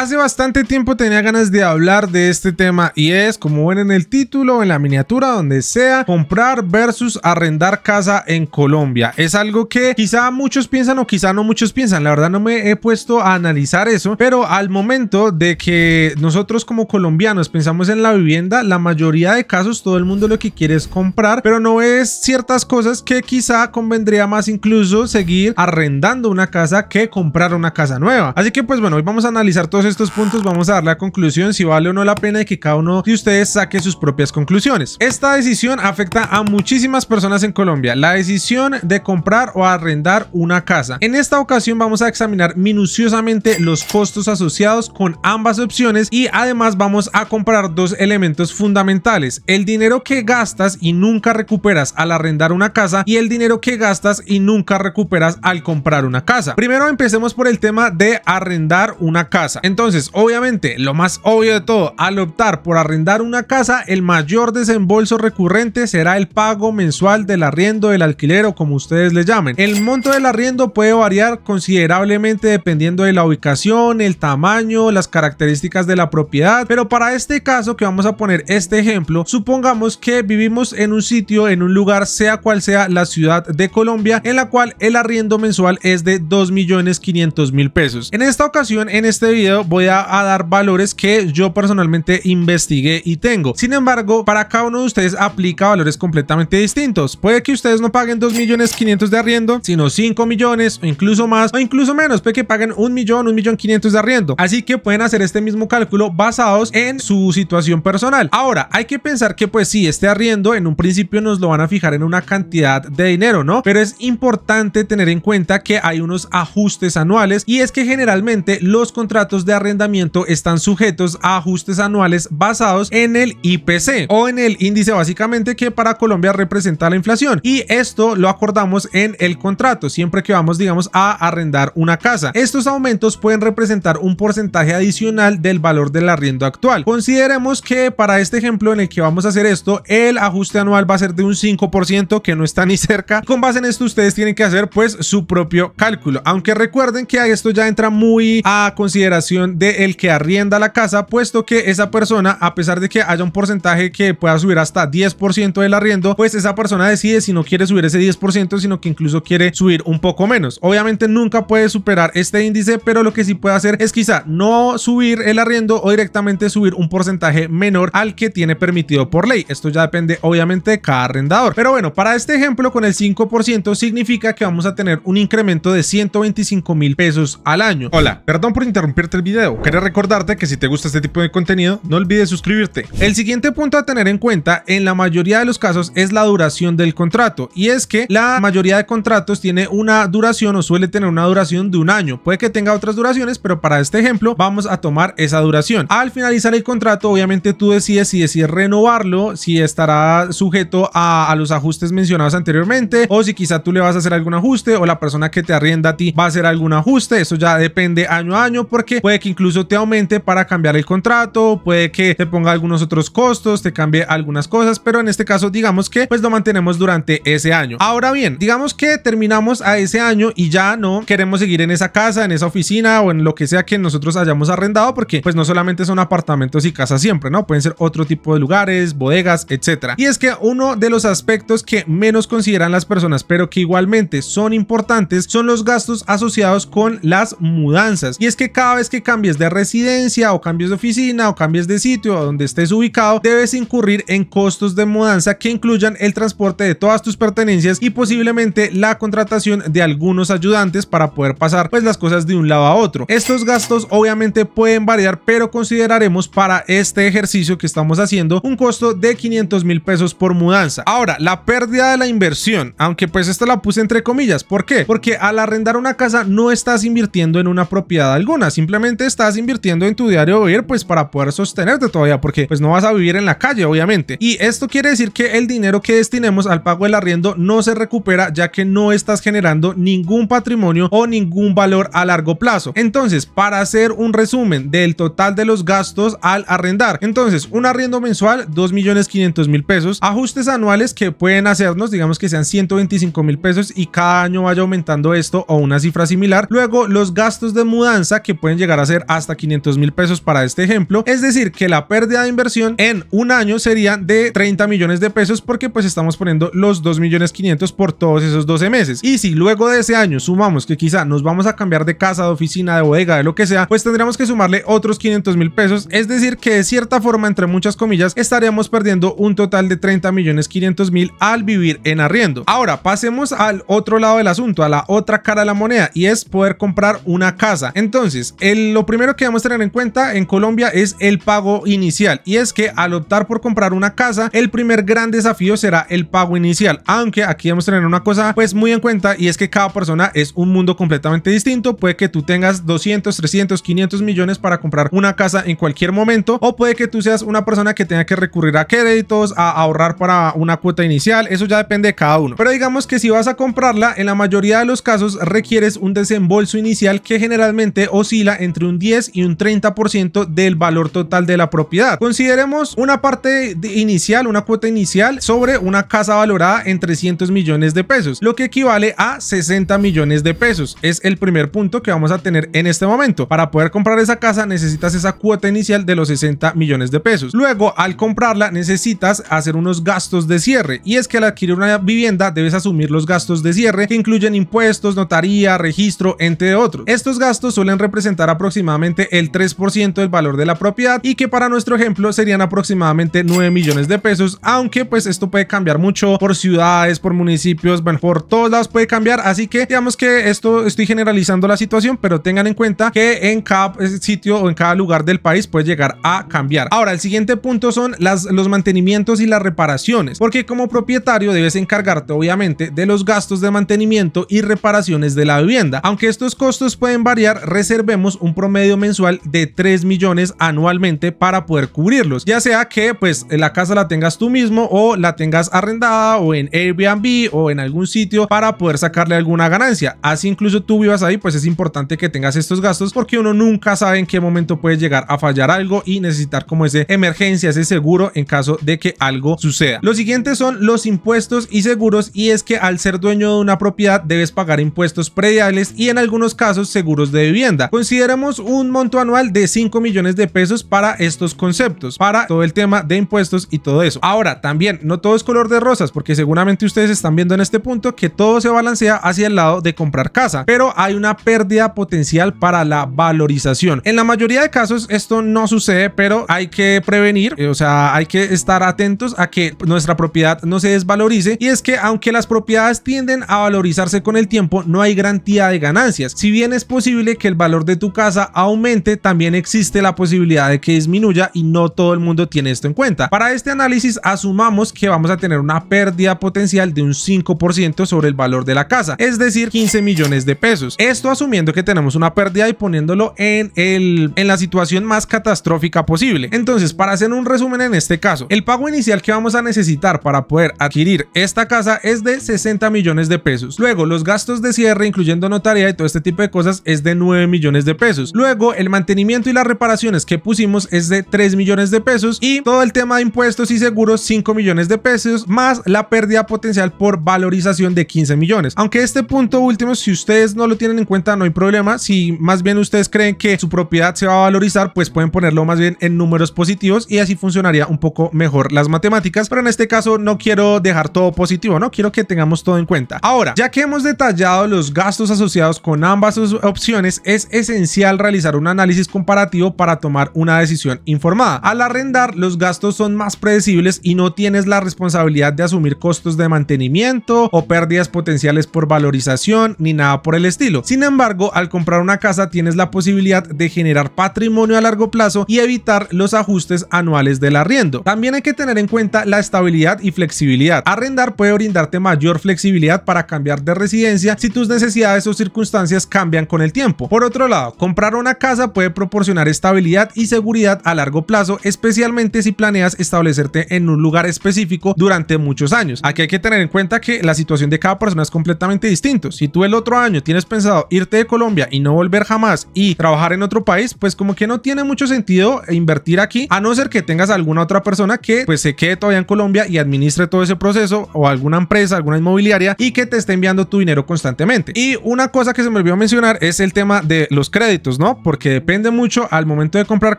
Hace bastante tiempo tenía ganas de hablar de este tema y es, como ven en el título, en la miniatura, donde sea, comprar versus arrendar casa en Colombia. Es algo que quizá muchos piensan o quizá no muchos piensan, la verdad no me he puesto a analizar eso, pero al momento de que nosotros como colombianos pensamos en la vivienda, la mayoría de casos todo el mundo lo que quiere es comprar, pero no es ciertas cosas que quizá convendría más incluso seguir arrendando una casa que comprar una casa nueva. Así que pues bueno, hoy vamos a analizar todos estos puntos vamos a dar la conclusión si vale o no la pena de que cada uno de ustedes saque sus propias conclusiones. Esta decisión afecta a muchísimas personas en Colombia. La decisión de comprar o arrendar una casa. En esta ocasión vamos a examinar minuciosamente los costos asociados con ambas opciones y además vamos a comparar dos elementos fundamentales. El dinero que gastas y nunca recuperas al arrendar una casa y el dinero que gastas y nunca recuperas al comprar una casa. Primero empecemos por el tema de arrendar una casa. Entonces, obviamente, lo más obvio de todo, al optar por arrendar una casa, el mayor desembolso recurrente será el pago mensual del arriendo, del alquiler o como ustedes le llamen. El monto del arriendo puede variar considerablemente dependiendo de la ubicación, el tamaño, las características de la propiedad, pero para este caso que vamos a poner este ejemplo, supongamos que vivimos en un sitio, en un lugar, sea cual sea la ciudad de Colombia, en la cual el arriendo mensual es de 2.500.000 pesos. En esta ocasión, en este video, voy a, dar valores que yo personalmente investigué y tengo. Sin embargo, para cada uno de ustedes aplica valores completamente distintos. Puede que ustedes no paguen 2 millones 500 de arriendo, sino 5 millones o incluso más o incluso menos. Puede que paguen 1 millón, un millón 500 de arriendo. Así que pueden hacer este mismo cálculo basados en su situación personal. Ahora, hay que pensar que pues si este arriendo en un principio nos lo van a fijar en una cantidad de dinero, ¿no? Pero es importante tener en cuenta que hay unos ajustes anuales y es que generalmente los contratos de de arrendamiento están sujetos a ajustes anuales basados en el IPC o en el índice básicamente que para Colombia representa la inflación y esto lo acordamos en el contrato siempre que vamos digamos a arrendar una casa. Estos aumentos pueden representar un porcentaje adicional del valor del arriendo actual. Consideremos que para este ejemplo en el que vamos a hacer esto el ajuste anual va a ser de un 5% que no está ni cerca. Con base en esto ustedes tienen que hacer pues su propio cálculo aunque recuerden que esto ya entra muy a consideración de el que arrienda la casa, puesto que esa persona, a pesar de que haya un porcentaje que pueda subir hasta 10% del arriendo, pues esa persona decide si no quiere subir ese 10%, sino que incluso quiere subir un poco menos. Obviamente nunca puede superar este índice, pero lo que sí puede hacer es quizá no subir el arriendo o directamente subir un porcentaje menor al que tiene permitido por ley. Esto ya depende obviamente de cada arrendador. Pero bueno, para este ejemplo con el 5% significa que vamos a tener un incremento de 125 mil pesos al año. Hola, perdón por interrumpirte el video video. recordarte que si te gusta este tipo de contenido, no olvides suscribirte. El siguiente punto a tener en cuenta en la mayoría de los casos es la duración del contrato y es que la mayoría de contratos tiene una duración o suele tener una duración de un año. Puede que tenga otras duraciones, pero para este ejemplo vamos a tomar esa duración. Al finalizar el contrato, obviamente tú decides si decides renovarlo, si estará sujeto a, a los ajustes mencionados anteriormente o si quizá tú le vas a hacer algún ajuste o la persona que te arrienda a ti va a hacer algún ajuste. Eso ya depende año a año porque puede que incluso te aumente para cambiar el contrato, puede que te ponga algunos otros costos, te cambie algunas cosas, pero en este caso digamos que pues lo mantenemos durante ese año. Ahora bien, digamos que terminamos a ese año y ya no queremos seguir en esa casa, en esa oficina o en lo que sea que nosotros hayamos arrendado, porque pues no solamente son apartamentos y casas siempre, ¿no? Pueden ser otro tipo de lugares, bodegas, etcétera. Y es que uno de los aspectos que menos consideran las personas, pero que igualmente son importantes, son los gastos asociados con las mudanzas. Y es que cada vez que cambies de residencia o cambios de oficina o cambies de sitio donde estés ubicado, debes incurrir en costos de mudanza que incluyan el transporte de todas tus pertenencias y posiblemente la contratación de algunos ayudantes para poder pasar pues las cosas de un lado a otro. Estos gastos obviamente pueden variar, pero consideraremos para este ejercicio que estamos haciendo un costo de 500 mil pesos por mudanza. Ahora, la pérdida de la inversión, aunque pues esto la puse entre comillas, ¿por qué? Porque al arrendar una casa no estás invirtiendo en una propiedad alguna, simplemente estás invirtiendo en tu diario vivir pues para poder sostenerte todavía porque pues no vas a vivir en la calle obviamente y esto quiere decir que el dinero que destinemos al pago del arriendo no se recupera ya que no estás generando ningún patrimonio o ningún valor a largo plazo entonces para hacer un resumen del total de los gastos al arrendar entonces un arriendo mensual 2.500.000 pesos ajustes anuales que pueden hacernos digamos que sean 125.000 pesos y cada año vaya aumentando esto o una cifra similar luego los gastos de mudanza que pueden llegar a ser hasta 500 mil pesos para este ejemplo. Es decir, que la pérdida de inversión en un año sería de 30 millones de pesos porque pues estamos poniendo los 2 millones 500 por todos esos 12 meses. Y si luego de ese año sumamos que quizá nos vamos a cambiar de casa, de oficina, de bodega, de lo que sea, pues tendríamos que sumarle otros 500 mil pesos. Es decir, que de cierta forma, entre muchas comillas, estaríamos perdiendo un total de 30 millones 500 mil al vivir en arriendo. Ahora, pasemos al otro lado del asunto, a la otra cara de la moneda y es poder comprar una casa. Entonces, el lo primero que debemos tener en cuenta en Colombia es el pago inicial y es que al optar por comprar una casa, el primer gran desafío será el pago inicial, aunque aquí debemos tener una cosa pues muy en cuenta y es que cada persona es un mundo completamente distinto, puede que tú tengas 200, 300, 500 millones para comprar una casa en cualquier momento o puede que tú seas una persona que tenga que recurrir a créditos, a ahorrar para una cuota inicial, eso ya depende de cada uno. Pero digamos que si vas a comprarla, en la mayoría de los casos requieres un desembolso inicial que generalmente oscila entre un 10 y un 30% del valor total de la propiedad. Consideremos una parte inicial, una cuota inicial sobre una casa valorada en 300 millones de pesos, lo que equivale a 60 millones de pesos. Es el primer punto que vamos a tener en este momento. Para poder comprar esa casa necesitas esa cuota inicial de los 60 millones de pesos. Luego, al comprarla necesitas hacer unos gastos de cierre y es que al adquirir una vivienda debes asumir los gastos de cierre que incluyen impuestos, notaría, registro, entre otros. Estos gastos suelen representar aproximadamente aproximadamente el 3% del valor de la propiedad y que para nuestro ejemplo serían aproximadamente 9 millones de pesos, aunque pues esto puede cambiar mucho por ciudades, por municipios, bueno, por todos lados puede cambiar, así que digamos que esto estoy generalizando la situación, pero tengan en cuenta que en cada eh, sitio o en cada lugar del país puede llegar a cambiar. Ahora, el siguiente punto son los mantenimientos y las reparaciones, porque como propietario debes encargarte obviamente de los gastos de mantenimiento y reparaciones de la vivienda, aunque estos costos pueden variar, reservemos un promedio mensual de 3 millones anualmente para poder cubrirlos. Ya sea que pues la casa la tengas tú mismo o la tengas arrendada o en Airbnb o en algún sitio para poder sacarle alguna ganancia. Así incluso tú vivas ahí, pues es importante que tengas estos gastos porque uno nunca sabe en qué momento puede llegar a fallar algo y necesitar como ese emergencia, ese seguro en caso de que algo suceda. Lo siguiente son los impuestos y seguros y es que al ser dueño de una propiedad debes pagar impuestos prediales y en algunos casos seguros de vivienda. Consideremos un monto anual de 5 millones de pesos para estos conceptos, para todo el tema de impuestos y todo eso. Ahora, también, no todo es color de rosas, porque seguramente ustedes están viendo en este punto que todo se balancea hacia el lado de comprar casa, pero hay una pérdida potencial para la valorización. En la mayoría de casos esto no sucede, pero hay que prevenir, eh, o sea, hay que estar atentos a que nuestra propiedad no se desvalorice y es que aunque las propiedades tienden a valorizarse con el tiempo, no hay garantía de ganancias. Si bien es posible que el valor de tu casa aumente, también existe la posibilidad de que disminuya y no todo el mundo tiene esto en cuenta. Para este análisis asumamos que vamos a tener una pérdida potencial de un 5% sobre el valor de la casa, es decir 15 millones de pesos. Esto asumiendo que tenemos una pérdida y poniéndolo en, el, en la situación más catastrófica posible. Entonces para hacer un resumen en este caso, el pago inicial que vamos a necesitar para poder adquirir esta casa es de 60 millones de pesos. Luego los gastos de cierre incluyendo notaría y todo este tipo de cosas es de 9 millones de pesos. Luego, el mantenimiento y las reparaciones que pusimos es de 3 millones de pesos y todo el tema de impuestos y seguros 5 millones de pesos más la pérdida potencial por valorización de 15 millones. Aunque este punto último, si ustedes no lo tienen en cuenta, no hay problema. Si más bien ustedes creen que su propiedad se va a valorizar, pues pueden ponerlo más bien en números positivos y así funcionaría un poco mejor las matemáticas. Pero en este caso no quiero dejar todo positivo, ¿no? Quiero que tengamos todo en cuenta. Ahora, ya que hemos detallado los gastos asociados con ambas opciones, es esencial realizar un análisis comparativo para tomar una decisión informada. Al arrendar, los gastos son más predecibles y no tienes la responsabilidad de asumir costos de mantenimiento o pérdidas potenciales por valorización ni nada por el estilo. Sin embargo, al comprar una casa tienes la posibilidad de generar patrimonio a largo plazo y evitar los ajustes anuales del arriendo. También hay que tener en cuenta la estabilidad y flexibilidad. Arrendar puede brindarte mayor flexibilidad para cambiar de residencia si tus necesidades o circunstancias cambian con el tiempo. Por otro lado, comprar una casa puede proporcionar estabilidad y seguridad a largo plazo, especialmente si planeas establecerte en un lugar específico durante muchos años. Aquí hay que tener en cuenta que la situación de cada persona es completamente distinta. Si tú el otro año tienes pensado irte de Colombia y no volver jamás y trabajar en otro país, pues como que no tiene mucho sentido invertir aquí, a no ser que tengas alguna otra persona que pues se quede todavía en Colombia y administre todo ese proceso o alguna empresa, alguna inmobiliaria y que te esté enviando tu dinero constantemente. Y una cosa que se me olvidó mencionar es el tema de los créditos ¿no? Porque depende mucho al momento de comprar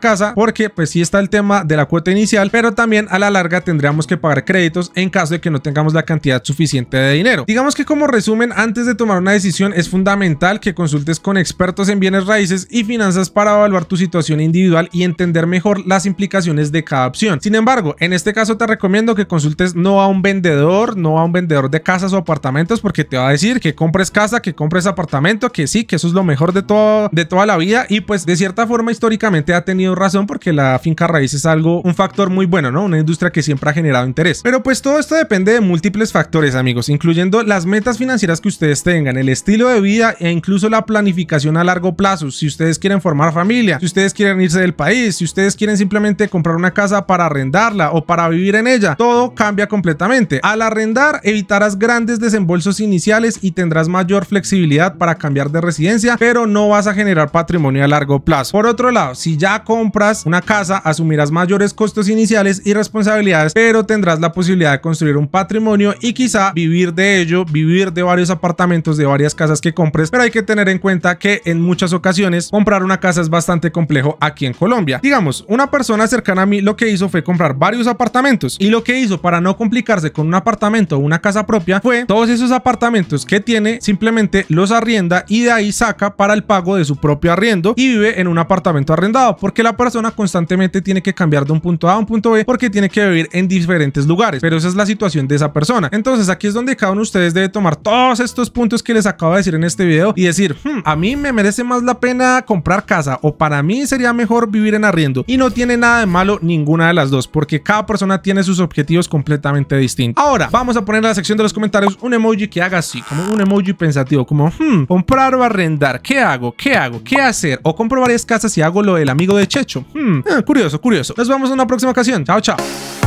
casa, porque pues sí está el tema de la cuota inicial, pero también a la larga tendríamos que pagar créditos en caso de que no tengamos la cantidad suficiente de dinero. Digamos que como resumen, antes de tomar una decisión es fundamental que consultes con expertos en bienes raíces y finanzas para evaluar tu situación individual y entender mejor las implicaciones de cada opción. Sin embargo, en este caso te recomiendo que consultes no a un vendedor, no a un vendedor de casas o apartamentos porque te va a decir que compres casa, que compres apartamento, que sí, que eso es lo mejor de, todo, de toda la y pues de cierta forma históricamente ha tenido razón porque la finca raíz es algo, un factor muy bueno, ¿no? Una industria que siempre ha generado interés. Pero pues todo esto depende de múltiples factores, amigos, incluyendo las metas financieras que ustedes tengan, el estilo de vida e incluso la planificación a largo plazo, si ustedes quieren formar familia, si ustedes quieren irse del país, si ustedes quieren simplemente comprar una casa para arrendarla o para vivir en ella, todo cambia completamente. Al arrendar evitarás grandes desembolsos iniciales y tendrás mayor flexibilidad para cambiar de residencia, pero no vas a generar patrimonio a largo plazo. Por otro lado, si ya compras una casa, asumirás mayores costos iniciales y responsabilidades, pero tendrás la posibilidad de construir un patrimonio y quizá vivir de ello, vivir de varios apartamentos, de varias casas que compres, pero hay que tener en cuenta que en muchas ocasiones comprar una casa es bastante complejo aquí en Colombia. Digamos, una persona cercana a mí lo que hizo fue comprar varios apartamentos y lo que hizo para no complicarse con un apartamento o una casa propia fue todos esos apartamentos que tiene simplemente los arrienda y de ahí saca para el pago de su propia y vive en un apartamento arrendado porque la persona constantemente tiene que cambiar de un punto A a un punto B porque tiene que vivir en diferentes lugares, pero esa es la situación de esa persona. Entonces aquí es donde cada uno de ustedes debe tomar todos estos puntos que les acabo de decir en este video y decir, hmm, a mí me merece más la pena comprar casa o para mí sería mejor vivir en arriendo y no tiene nada de malo ninguna de las dos porque cada persona tiene sus objetivos completamente distintos. Ahora vamos a poner en la sección de los comentarios un emoji que haga así, como un emoji pensativo, como hmm, comprar o arrendar, ¿qué hago? ¿Qué hago? ¿Qué hago? hacer o compro varias casas y hago lo del amigo de Checho. Hmm. Ah, curioso, curioso. Nos vemos en una próxima ocasión. Chao, chao.